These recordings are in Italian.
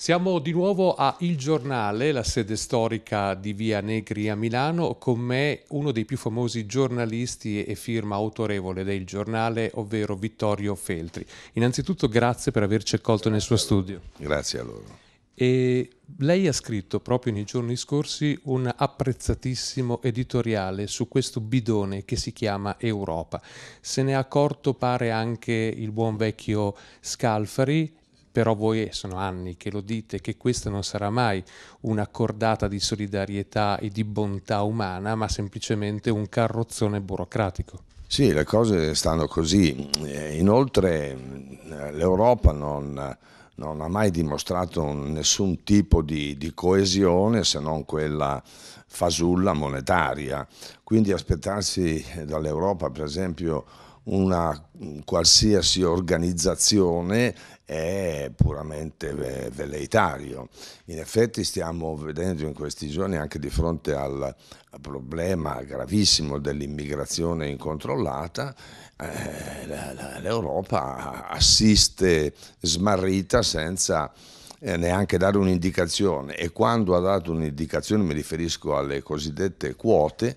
Siamo di nuovo a Il Giornale, la sede storica di Via Negri a Milano, con me uno dei più famosi giornalisti e firma autorevole del giornale, ovvero Vittorio Feltri. Innanzitutto grazie per averci accolto nel suo studio. Grazie a loro. E lei ha scritto proprio nei giorni scorsi un apprezzatissimo editoriale su questo bidone che si chiama Europa. Se ne è accorto pare anche il buon vecchio Scalfari però voi sono anni che lo dite che questa non sarà mai una cordata di solidarietà e di bontà umana, ma semplicemente un carrozzone burocratico. Sì, le cose stanno così. Eh, inoltre eh, l'Europa non, non ha mai dimostrato nessun tipo di, di coesione se non quella fasulla monetaria. Quindi aspettarsi dall'Europa, per esempio, una qualsiasi organizzazione è puramente veleitario. In effetti stiamo vedendo in questi giorni anche di fronte al problema gravissimo dell'immigrazione incontrollata, eh, l'Europa assiste smarrita senza eh, neanche dare un'indicazione e quando ha dato un'indicazione mi riferisco alle cosiddette quote,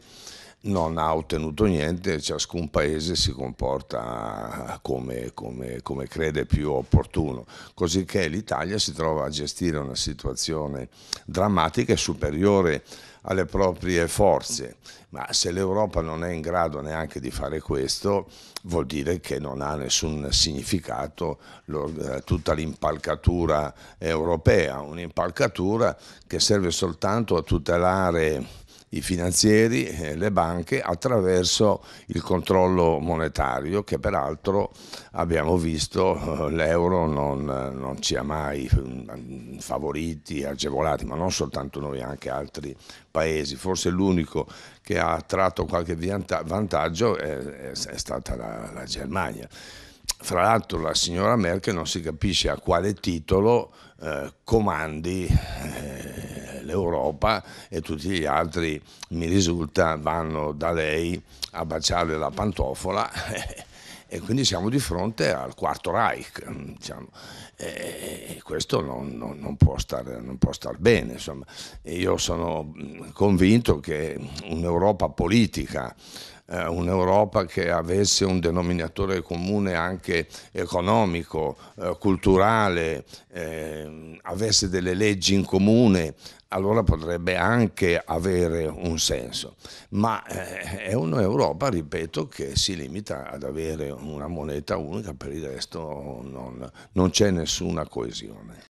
non ha ottenuto niente, ciascun paese si comporta come, come, come crede più opportuno, cosicché l'Italia si trova a gestire una situazione drammatica e superiore alle proprie forze, ma se l'Europa non è in grado neanche di fare questo, vuol dire che non ha nessun significato eh, tutta l'impalcatura europea, un'impalcatura che serve soltanto a tutelare i finanzieri e le banche attraverso il controllo monetario che peraltro abbiamo visto eh, l'euro non, non ci ha mai mm, favoriti, agevolati, ma non soltanto noi, anche altri paesi. Forse l'unico che ha tratto qualche vantaggio è, è stata la, la Germania. Fra l'altro la signora Merkel non si capisce a quale titolo eh, comandi eh, l'Europa e tutti gli altri, mi risulta, vanno da lei a baciare la pantofola. e quindi siamo di fronte al quarto Reich, diciamo. e questo non, non, non, può star, non, può star, bene. Insomma. Io sono convinto che un'Europa politica eh, un'Europa che avesse un denominatore comune anche economico, eh, culturale, eh, avesse delle leggi in comune, allora potrebbe anche avere un senso. Ma eh, è un'Europa, ripeto, che si limita ad avere una moneta unica, per il resto non, non c'è nessuna coesione.